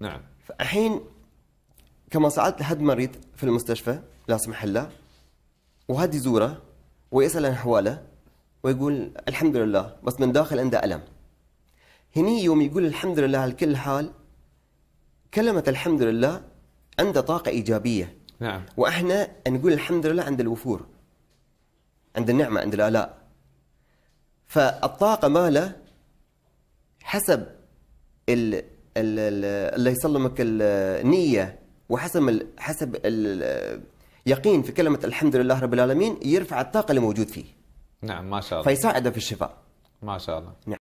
نعم الحين كما ساعدت لحد مريض في المستشفى لا سمح الله وهذه يزوره ويسأل عن أحواله ويقول الحمد لله بس من داخل عنده ألم هني يوم يقول الحمد لله على كل حال كلمة الحمد لله عنده طاقة إيجابية نعم وإحنا نقول الحمد لله عند الوفور عند النعمة عند الآلاء فالطاقة ماله حسب الله يسلمك النية وحسب حسب اليقين في كلمة الحمد لله رب العالمين يرفع الطاقة اللي موجود فيه نعم ما شاء الله فيساعده في الشفاء ما شاء الله نعم.